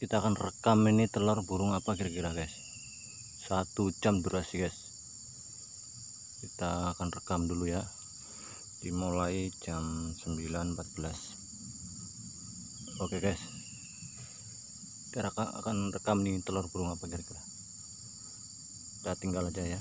kita akan rekam ini telur burung apa kira-kira guys satu jam durasi guys kita akan rekam dulu ya dimulai jam 9.14 oke guys kita akan rekam nih telur burung apa kira-kira kita tinggal aja ya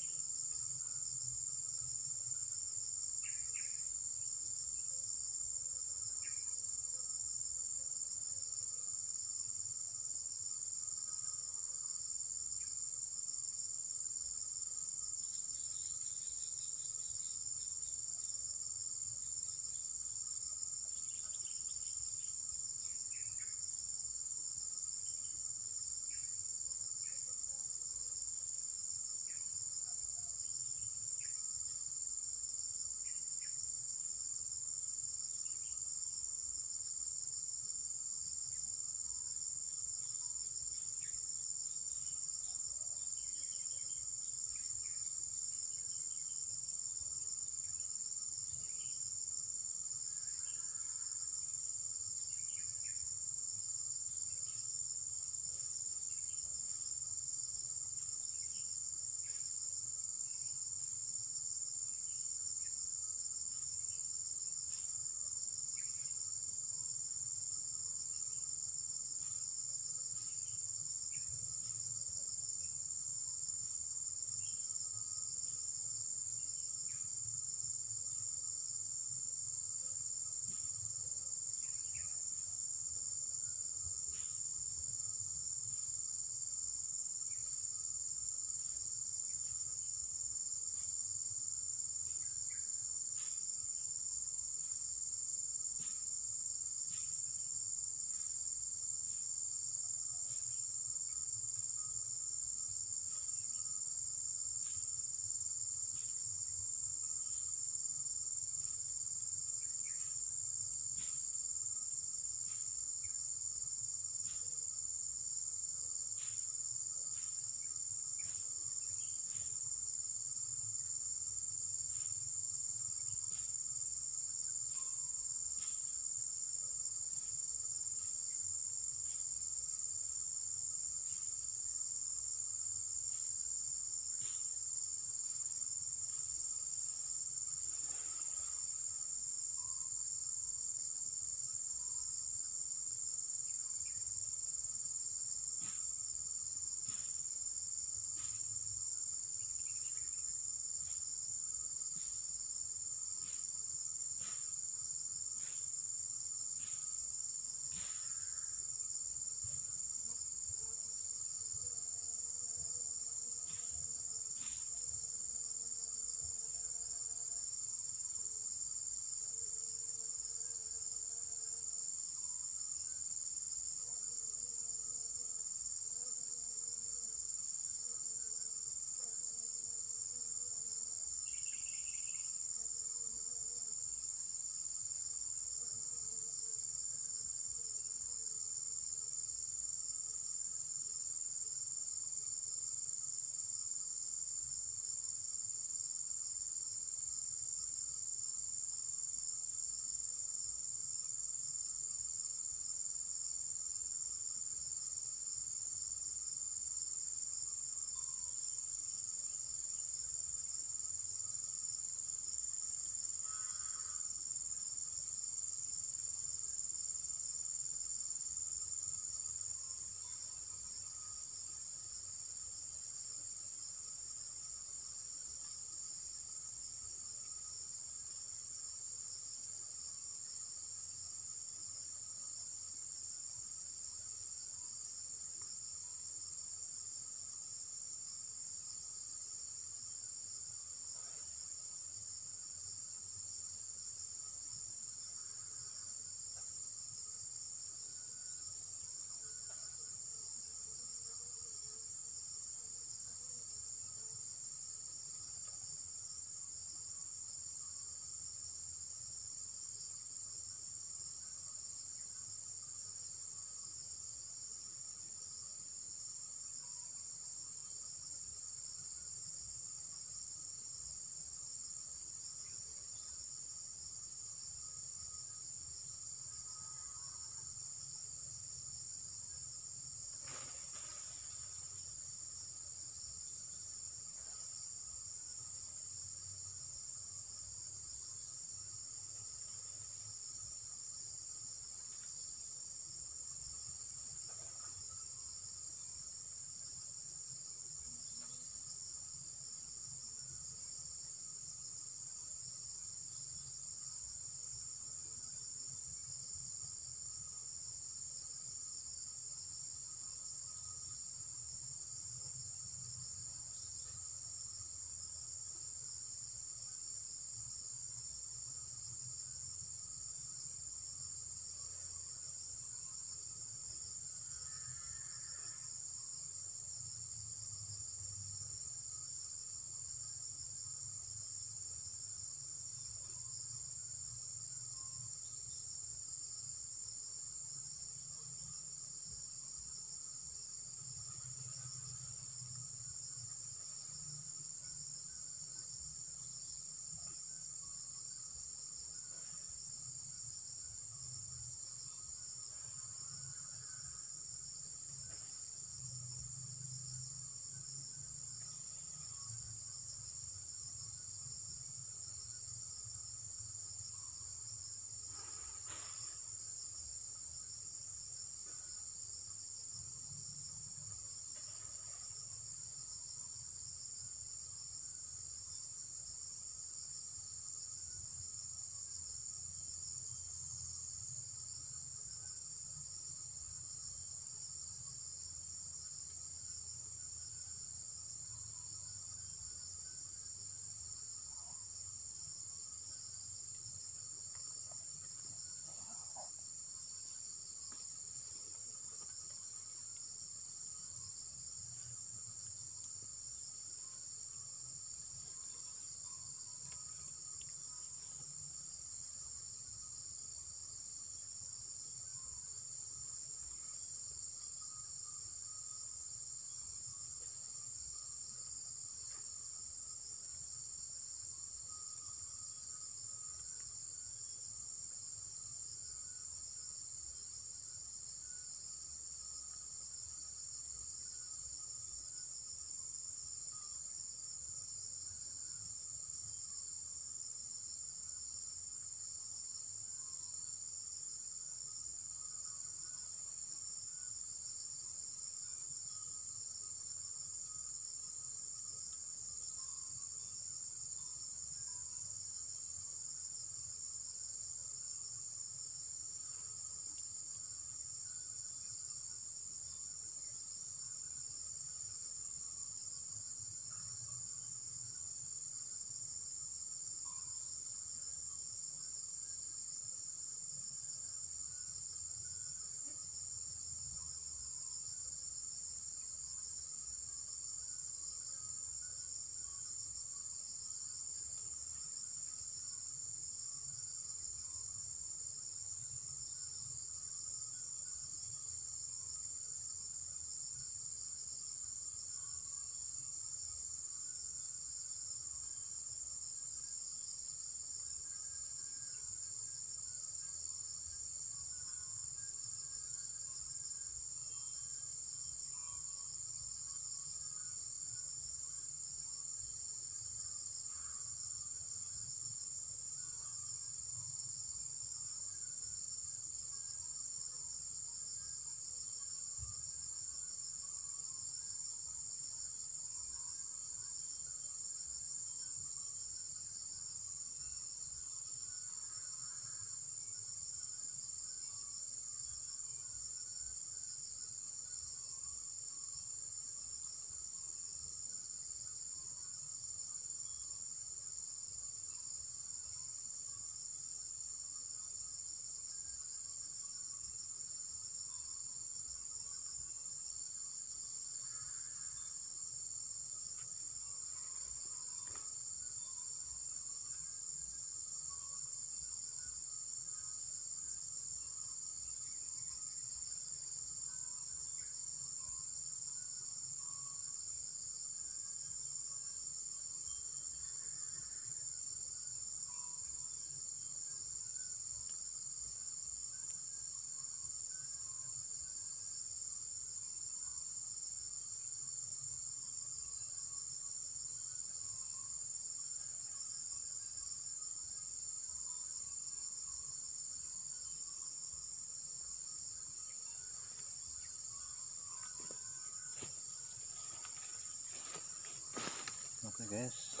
guys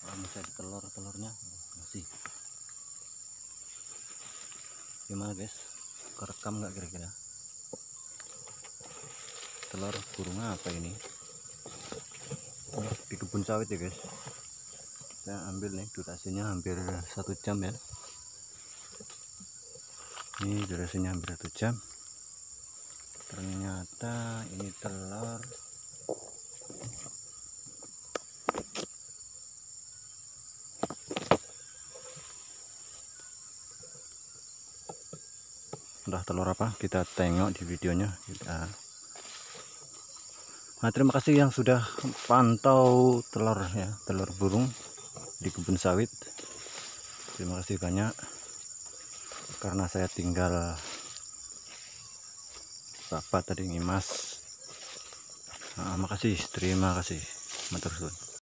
kalau bisa telur telurnya masih gimana guys kerekam nggak kira-kira telur burung apa ini di kebun sawit ya guys saya ambil nih durasinya hampir satu jam ya ini durasinya hampir satu jam ternyata ini telur telur apa kita tengok di videonya nah terima kasih yang sudah pantau telur ya telur burung di kebun sawit terima kasih banyak karena saya tinggal bapak tadi ngimas nah, makasih terima kasih matur